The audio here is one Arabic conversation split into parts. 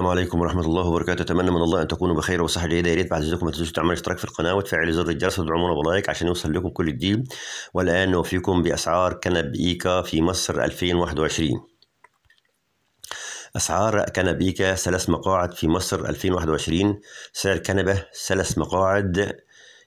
السلام عليكم ورحمة الله وبركاته، أتمنى من الله أن تكونوا بخير وصحة جيدة، يا ريت بعد إذنكم ما تنسوش تعملوا اشتراك في القناة وتفعلوا زر الجرس وتدعمونا بلايك عشان يوصل لكم كل جديد، والآن نوفيكم بأسعار كنب إيكا في مصر 2021. أسعار كنب إيكا ثلاث مقاعد في مصر 2021 سعر كنبة ثلاث مقاعد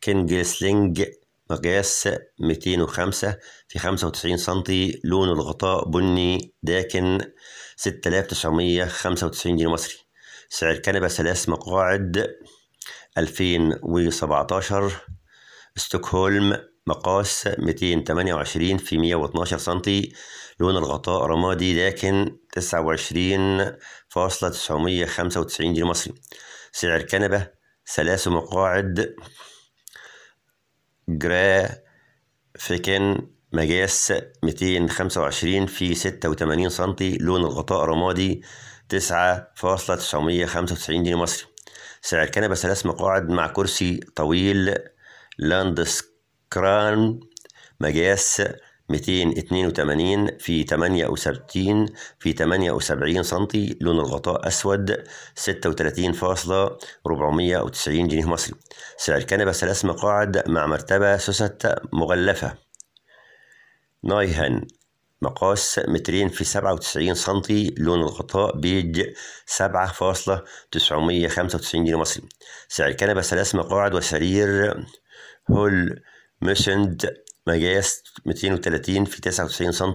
كينج سلينج مقياس 205 في 95 سنتي لون الغطاء بني داكن 6995 جنيه مصري سعر كنبة ثلاث مقاعد 2017 ستوكهولم مقاس 228 في 112 سنتي لون الغطاء رمادي لكن 29.995 جنيه مصري سعر كنبة ثلاث مقاعد جرافيكن مقاس 225 في 86 سنتي لون الغطاء رمادي 9.995 جنيه مصري سعر كنبة ثلاث مقاعد مع كرسي طويل لاندسكران مقاس 282 في 68 في 78 سنتي لون الغطاء أسود 36.490 جنيه مصري سعر كنبة ثلاث مقاعد مع مرتبة سوست مغلفة نايهن مقاس مترين في سبعة وتسعين سنتي لون الغطاء بيج سبعة فاصلة تسعمية خمسة وتسعين جنيه مصري سعر كنبة ثلاث مقاعد وسرير هول ميسند مجاس 230 في 99 سم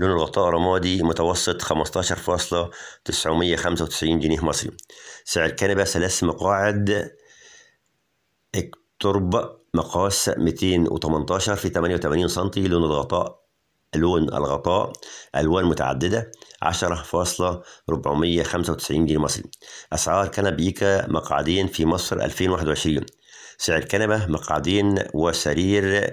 لون الغطاء رمادي متوسط 15.995 جنيه مصري سعر الكنبة ثلاث مقاعد اكترب مقاس 218 في 88 سم لون الغطاء لون الغطاء ألوان متعددة 10.495 جنيه مصري أسعار كنب إيكا مقعدين في مصر 2021 سعر كنبة مقعدين وسرير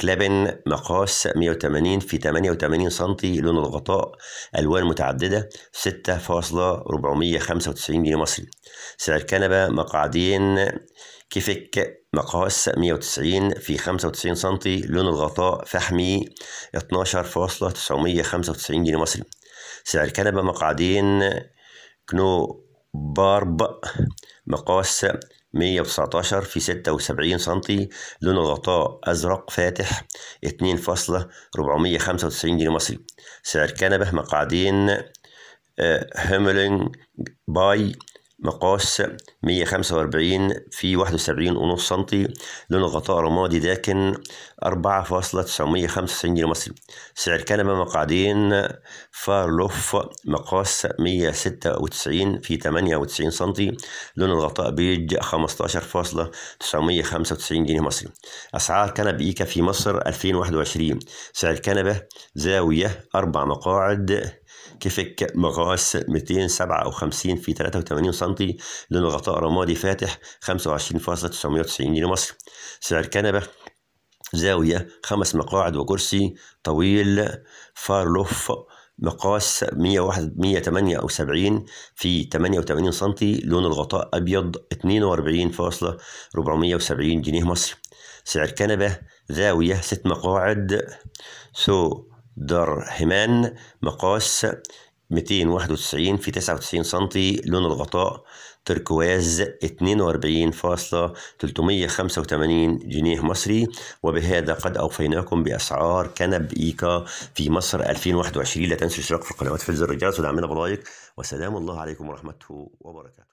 كلابن مقاس 180 في 88 سم لون الغطاء الوان متعدده 6.495 جنيه مصري سعر كنبه مقعدين كيفك مقاس 190 في 95 سم لون الغطاء فحمي 12.995 جنيه مصري سعر كنبه مقعدين كنو بارب مقاس 119 في 76 سنتي لون الغطاء أزرق فاتح 2.495 جنيه مصري سعر كنبة مقعدين هيملينج آه، باي مقاس 145 في 71 ونص سنتي لون الغطاء رمادي داكن 4.995 جنيه مصري سعر كنبة مقعدين فارلوف مقاس 196 في 98 سنتي لون الغطاء بيج 15.995 جنيه مصري أسعار كنب إيكا في مصر 2021 سعر كنبة زاوية أربع مقاعد كفك مقاس 257 في 83 سم لون غطاء رمادي فاتح 25.990 جنيه مصري سعر كنبة زاوية خمس مقاعد وكرسي طويل فارلوف مقاس 178 في 88 سم لون الغطاء أبيض 42.470 جنيه مصري سعر كنبة زاوية ست مقاعد سو دار همان مقاس 291 في 99 سنتي لون الغطاء تركواز 42.385 جنيه مصري وبهذا قد أوفيناكم بأسعار كنب إيكا في مصر 2021 لا تنسوا الاشتراك في القنوات في زر الجرس ودعمنا بلايك وسلام الله عليكم ورحمته وبركاته